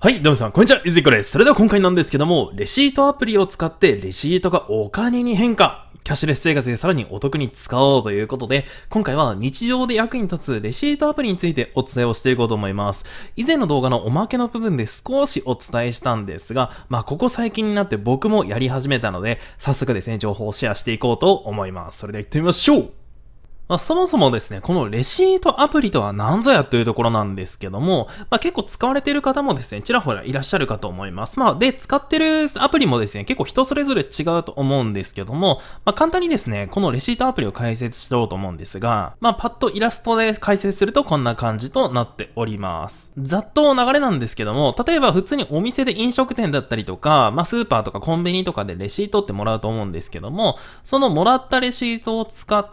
はい、どうもさん、こんにちは、いずいこです。それでは今回なんですけども、レシートアプリを使ってレシートがお金に変化。キャッシュレス生活でさらにお得に使おうということで、今回は日常で役に立つレシートアプリについてお伝えをしていこうと思います。以前の動画のおまけの部分で少しお伝えしたんですが、まあここ最近になって僕もやり始めたので、早速ですね、情報をシェアしていこうと思います。それでは行ってみましょうまあ、そもそもですね、このレシートアプリとは何ぞやというところなんですけども、まあ、結構使われている方もですね、ちらほらいらっしゃるかと思います。まあ、で、使ってるアプリもですね、結構人それぞれ違うと思うんですけども、まあ、簡単にですね、このレシートアプリを解説しようと思うんですが、まあ、パッとイラストで解説するとこんな感じとなっております。ざっと流れなんですけども、例えば普通にお店で飲食店だったりとか、まあ、スーパーとかコンビニとかでレシートってもらうと思うんですけども、そのもらったレシートを使っ、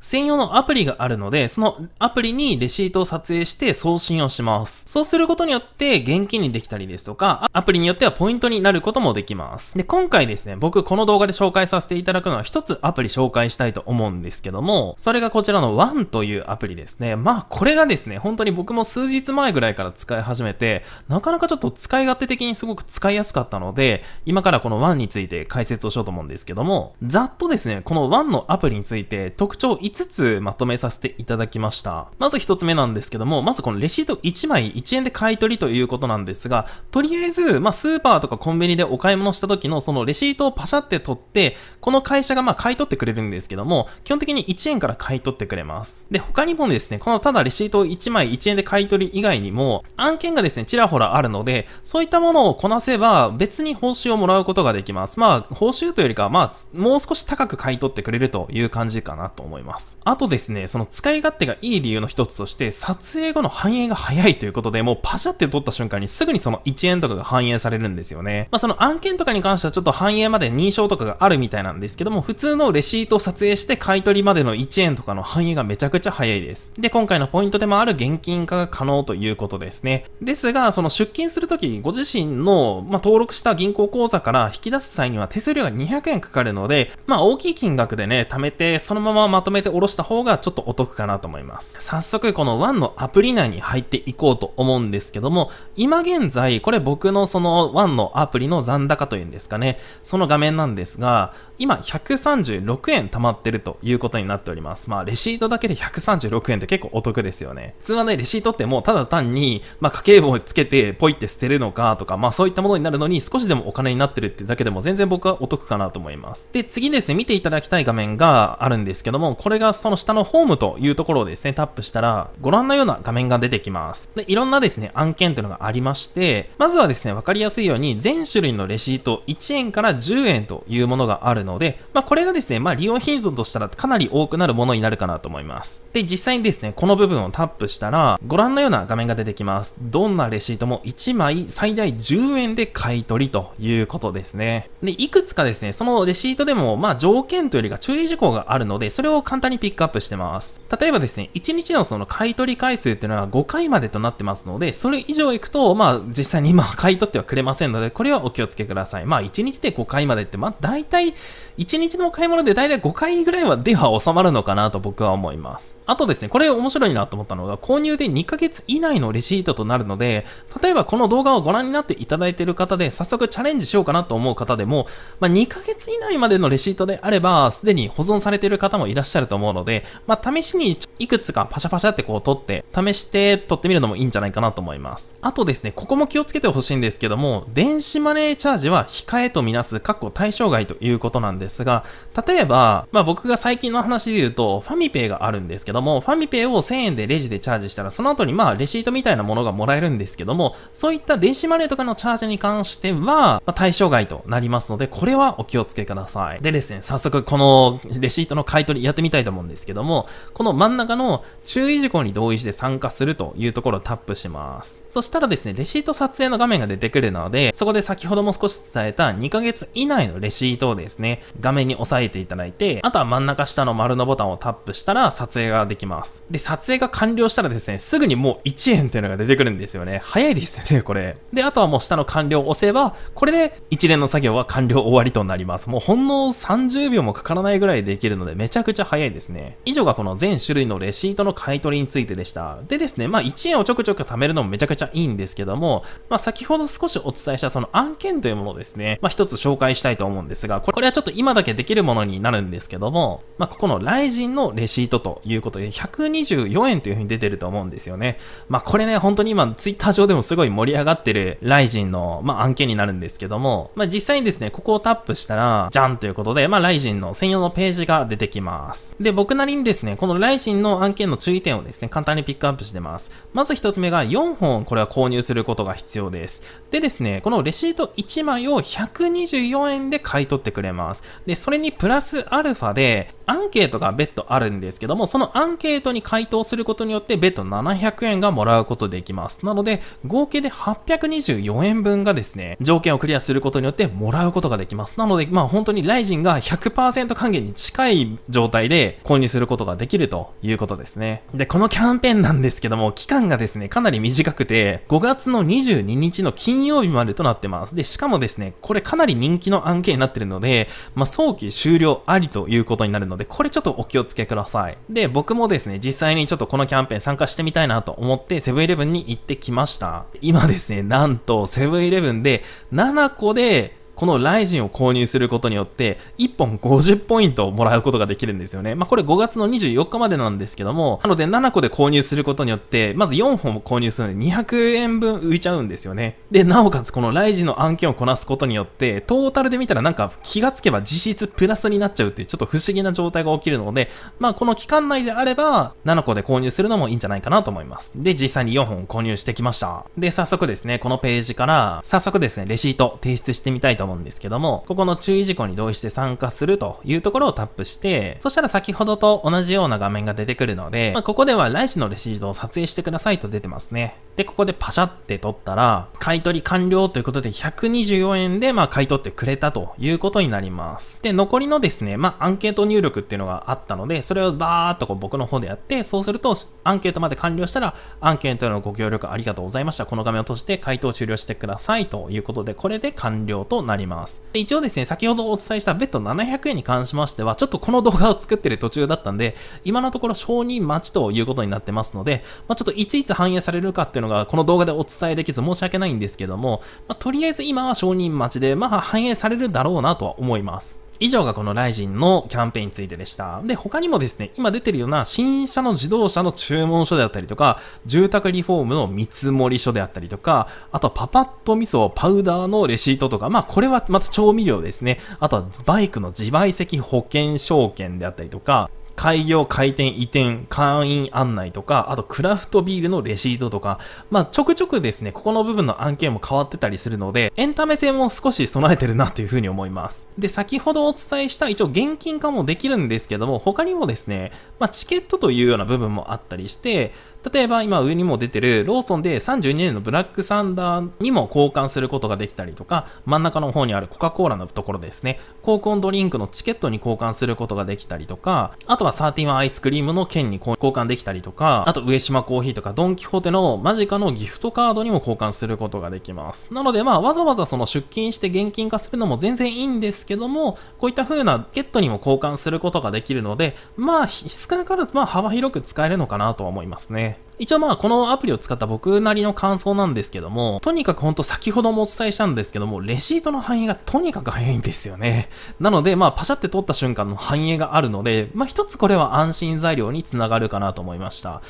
専用のアプリがあるので、そのアプリにレシートを撮影して送信をします。そうすることによって現金にできたりですとか、アプリによってはポイントになることもできます。で、今回ですね、僕この動画で紹介させていただくのは一つアプリ紹介したいと思うんですけども、それがこちらの ONE というアプリですね。まあ、これがですね、本当に僕も数日前ぐらいから使い始めて、なかなかちょっと使い勝手的にすごく使いやすかったので、今からこの ONE について解説をしようと思うんですけども、ざっとですね、この ONE のアプリについて特徴5つまとめさせていただきました。まず1つ目なんですけども、まずこのレシート1枚1円で買い取りということなんですが、とりあえず、まあ、スーパーとかコンビニでお買い物した時のそのレシートをパシャって取って、この会社がまあ買い取ってくれるんですけども、基本的に1円から買い取ってくれます。で、他にもですね、このただレシートを1枚1円で買い取り以外にも、案件がですね、ちらほらあるので、そういったものをこなせば別に報酬をもらうことができます。まあ、報酬というよりかは、まあ、もう少し高く買い取ってくれるという感じかなと思います。あとですね、その使い勝手がいい理由の一つとして、撮影後の反映が早いということで、もうパシャって撮った瞬間にすぐにその1円とかが反映されるんですよね。まあ、その案件とかに関してはちょっと反映まで認証とかがあるみたいなんですけども、普通のレシートを撮影して買い取りまでの1円とかの反映がめちゃくちゃ早いです。で、今回のポイントでもある現金化が可能ということですね。ですが、その出勤するとき、ご自身の、まあ、登録した銀行口座から引き出す際には手数料が200円かかるので、まあ、大きい金額でね、貯めて、そのままままとめて下ろした方がちょっとお得かなと思います。早速この1のアプリ内に入っていこうと思うんですけども、今現在、これ僕のその1のアプリの残高というんですかね、その画面なんですが、今136円貯まってるということになっております。まあレシートだけで136円って結構お得ですよね。普通はね、レシートってもうただ単に、まあ家計簿をつけてポイって捨てるのかとか、まあそういったものになるのに少しでもお金になってるってだけでも全然僕はお得かなと思います。で、次ですね、見ていただきたい画面があるんですけどけども、これがその下のホームというところをですね、タップしたら、ご覧のような画面が出てきます。で、いろんなですね、案件というのがありまして、まずはですね、わかりやすいように、全種類のレシート1円から10円というものがあるので、まあ、これがですね、まあ、利用頻度としたらかなり多くなるものになるかなと思います。で、実際にですね、この部分をタップしたら、ご覧のような画面が出てきます。どんなレシートも1枚最大10円で買い取りということですね。で、いくつかですね、そのレシートでも、まあ、条件というよりか注意事項があるので、それを簡単にピックアップしてます。例えばですね、1日のその買取回数っていうのは5回までとなってますので、それ以上いくと、まあ実際に今 買い取ってはくれませんので、これはお気をつけください。まあ1日で5回までって、まあ大体、1日の買い物で大体5回ぐらいはでは収まるのかなと僕は思います。あとですね、これ面白いなと思ったのが、購入で2ヶ月以内のレシートとなるので、例えばこの動画をご覧になっていただいている方で、早速チャレンジしようかなと思う方でも、まあ2ヶ月以内までのレシートであれば、すでに保存されている方ももいらっしゃると思うので、まあ、試しにいくつかパシャパシャってこう撮って、試して撮ってみるのもいいんじゃないかなと思います。あとですね、ここも気をつけてほしいんですけども、電子マネーチャージは控えとみなす、確保対象外ということなんですが、例えば、まあ、僕が最近の話で言うと、ファミペイがあるんですけども、ファミペイを1000円でレジでチャージしたら、その後にまあ、レシートみたいなものがもらえるんですけども、そういった電子マネーとかのチャージに関しては、まあ、対象外となりますので、これはお気をつけください。でですね、早速このレシートの回答取りやってみたいと思うんですけども、この真ん中の注意事項に同意して参加するというところをタップします。そしたらですね、レシート撮影の画面が出てくるので、そこで先ほども少し伝えた2ヶ月以内のレシートをですね、画面に押さえていただいて、あとは真ん中下の丸のボタンをタップしたら撮影ができます。で、撮影が完了したらですね、すぐにもう1円っていうのが出てくるんですよね。早いですよね、これ。で、あとはもう下の完了を押せば、これで一連の作業は完了終わりとなります。もうほんの30秒もかからないぐらいできるので、めちゃゃくちゃ早いですね。以上がこの全種類のレシートの買い取りについてでした。でですね、まあ1円をちょくちょく貯めるのもめちゃくちゃいいんですけども、まあ先ほど少しお伝えしたその案件というものをですね、まあ一つ紹介したいと思うんですが、これはちょっと今だけできるものになるんですけども、まあここのライジンのレシートということで124円というふうに出てると思うんですよね。まあこれね、本当に今 Twitter 上でもすごい盛り上がってるライジンの、まあ、案件になるんですけども、まあ実際にですね、ここをタップしたら、じゃんということで、まあライジンの専用のページが出てきます。ます。で、僕なりにですね、このライジンの案件の注意点をですね、簡単にピックアップしてます。まず1つ目が4本これは購入することが必要です。でですね、このレシート1枚を124円で買い取ってくれます。で、それにプラスアルファで、アンケートが別途あるんですけども、そのアンケートに回答することによって別途700円がもらうことできます。なので、合計で824円分がですね、条件をクリアすることによってもらうことができます。なので、まあ本当にライジンが100%還元に近い状態で購入することができるということですね。で、このキャンペーンなんですけども、期間がですね、かなり短くて、5月の22日の金曜日までとなってます。で、しかもですね、これかなり人気の案件になってるので、まあ早期終了ありということになるので、で、これちょっとお気をつけください。で、僕もですね、実際にちょっとこのキャンペーン参加してみたいなと思って、セブンイレブンに行ってきました。今ですね、なんと、セブンイレブンで7個でこのライジンを購入することによって、1本50ポイントをもらうことができるんですよね。まあ、これ5月の24日までなんですけども、なので7個で購入することによって、まず4本購入するので200円分浮いちゃうんですよね。で、なおかつこのライジンの案件をこなすことによって、トータルで見たらなんか気がつけば実質プラスになっちゃうっていうちょっと不思議な状態が起きるので、まあ、この期間内であれば、7個で購入するのもいいんじゃないかなと思います。で、実際に4本購入してきました。で、早速ですね、このページから、早速ですね、レシート提出してみたいと思います。思うんですけども、ここの注意事項に同意して参加するというところをタップして、そしたら先ほどと同じような画面が出てくるので、まあ、ここでは来時のレシートを撮影してくださいと出てますね。で、ここでパシャって撮ったら、買い取り完了ということで124円でまあ買い取ってくれたということになります。で、残りのですね、まあアンケート入力っていうのがあったので、それをバーっとこう僕の方でやって、そうするとアンケートまで完了したら、アンケートへのご協力ありがとうございました。この画面を閉じて回答終了してくださいということで、これで完了となります。ります。一応ですね、先ほどお伝えした別途700円に関しましては、ちょっとこの動画を作ってる途中だったんで、今のところ承認待ちということになってますので、まあ、ちょっといついつ反映されるかっていうのが、この動画でお伝えできず申し訳ないんですけども、まあ、とりあえず今は承認待ちで、まあ反映されるだろうなとは思います。以上がこのライジンのキャンペーンについてでした。で、他にもですね、今出てるような新車の自動車の注文書であったりとか、住宅リフォームの見積もり書であったりとか、あとパパッと味噌、パウダーのレシートとか、まあこれはまた調味料ですね。あとはバイクの自賠責保険証券であったりとか、開業、開店、移転、会員案内とか、あとクラフトビールのレシートとか、まあちょくちょくですね、ここの部分の案件も変わってたりするので、エンタメ性も少し備えてるなというふうに思います。で、先ほどお伝えした一応現金化もできるんですけども、他にもですね、まあチケットというような部分もあったりして、例えば今上にも出てるローソンで32年のブラックサンダーにも交換することができたりとか、真ん中の方にあるコカ・コーラのところですね、高校ドリンクのチケットに交換することができたりとか、あとはサーティワンアイスクリームの券に交換できたりとか、あと上島コーヒーとかドンキホーテのマジカのギフトカードにも交換することができます。なのでまあわざわざその出勤して現金化するのも全然いいんですけども、こういった風なゲットにも交換することができるので、まあ少なからずまあ幅広く使えるのかなとは思いますね。一応まあこのアプリを使った僕なりの感想なんですけども、とにかくほんと先ほどもお伝えしたんですけども、レシートの反映がとにかく早いんですよね。なのでまあパシャって撮った瞬間の反映があるので、まあ一つこれは安心材料につながるかなと思いました。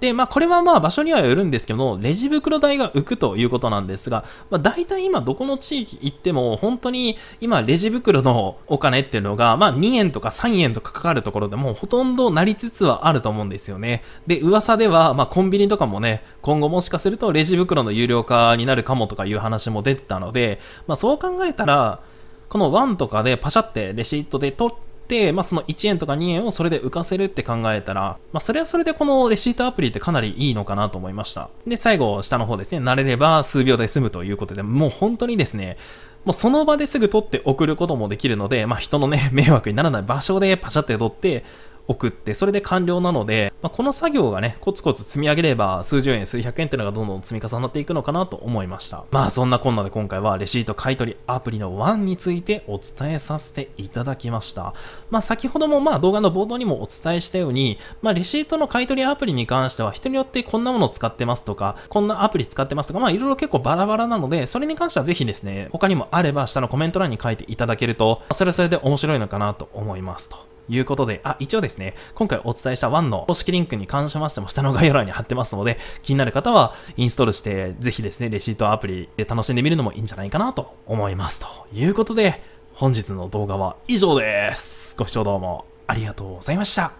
で、まあ、これはまあ場所にはよるんですけど、レジ袋代が浮くということなんですが、まあ、大体今どこの地域行っても、本当に今レジ袋のお金っていうのが、まあ、2円とか3円とかかかるところでもほとんどなりつつはあると思うんですよね。で、噂では、まあ、コンビニとかもね、今後もしかするとレジ袋の有料化になるかもとかいう話も出てたので、まあ、そう考えたら、この1とかでパシャってレシートで取って、、まあ、その1円とか2円をそれで浮かせるって考えたら、まあ、それはそれでこのレシートアプリってかなりいいのかなと思いました。で、最後、下の方ですね、慣れれば数秒で済むということで、もう本当にですね、もうその場ですぐ取って送ることもできるので、まあ、人のね、迷惑にならない場所でパシャって取って、送って、それで完了なので、まあ、この作業がね、コツコツ積み上げれば、数十円、数百円っていうのがどんどん積み重なっていくのかなと思いました。まあそんなこんなで今回はレシート買取アプリの1についてお伝えさせていただきました。まあ先ほどもまあ動画の冒頭にもお伝えしたように、まあレシートの買取アプリに関しては人によってこんなものを使ってますとか、こんなアプリ使ってますとか、まあいろいろ結構バラバラなので、それに関してはぜひですね、他にもあれば下のコメント欄に書いていただけると、それはそれで面白いのかなと思いますと。いうことで、あ、一応ですね、今回お伝えした1の公式リンクに関しましても下の概要欄に貼ってますので、気になる方はインストールして、ぜひですね、レシートアプリで楽しんでみるのもいいんじゃないかなと思います。ということで、本日の動画は以上です。ご視聴どうもありがとうございました。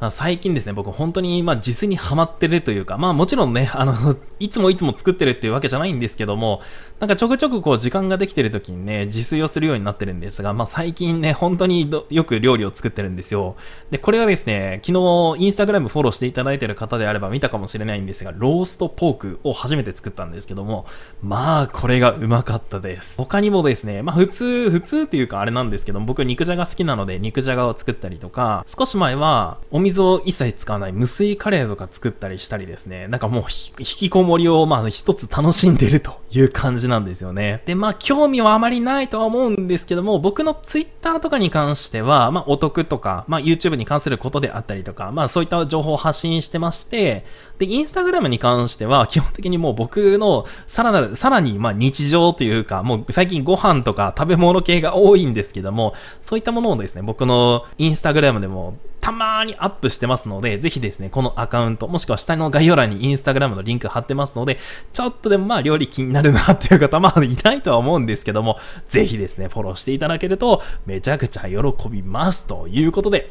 まあ、最近ですね、僕本当に、まあ、実にハマってるというか、まあもちろんね、あの、いつもいつも作ってるっていうわけじゃないんですけども、なんかちょくちょくこう時間ができてる時にね、自炊をするようになってるんですが、まあ最近ね、本当によく料理を作ってるんですよ。で、これはですね、昨日インスタグラムフォローしていただいてる方であれば見たかもしれないんですが、ローストポークを初めて作ったんですけども、まあこれがうまかったです。他にもですね、まあ普通、普通っていうかあれなんですけど僕肉じゃが好きなので肉じゃがを作ったりとか、少し前はお店水を一切使わない無水カレーとか作ったりしたりですね、なんかもう引きこもりをまあ一つ楽しんでるという感じなんですよね。で、まあ興味はあまりないとは思うんですけども、僕のツイッターとかに関しては、まあお得とか、まあ YouTube に関することであったりとか、まあそういった情報を発信してまして、で、Instagram に関しては基本的にもう僕のさらなる、さらにまあ日常というか、もう最近ご飯とか食べ物系が多いんですけども、そういったものをですね、僕の Instagram でもたまーにアップしてますので、ぜひですね、このアカウント、もしくは下の概要欄にインスタグラムのリンク貼ってますので、ちょっとでもまあ料理気になるなっていう方、まあいないとは思うんですけども、ぜひですね、フォローしていただけると、めちゃくちゃ喜びますということで、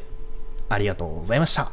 ありがとうございました。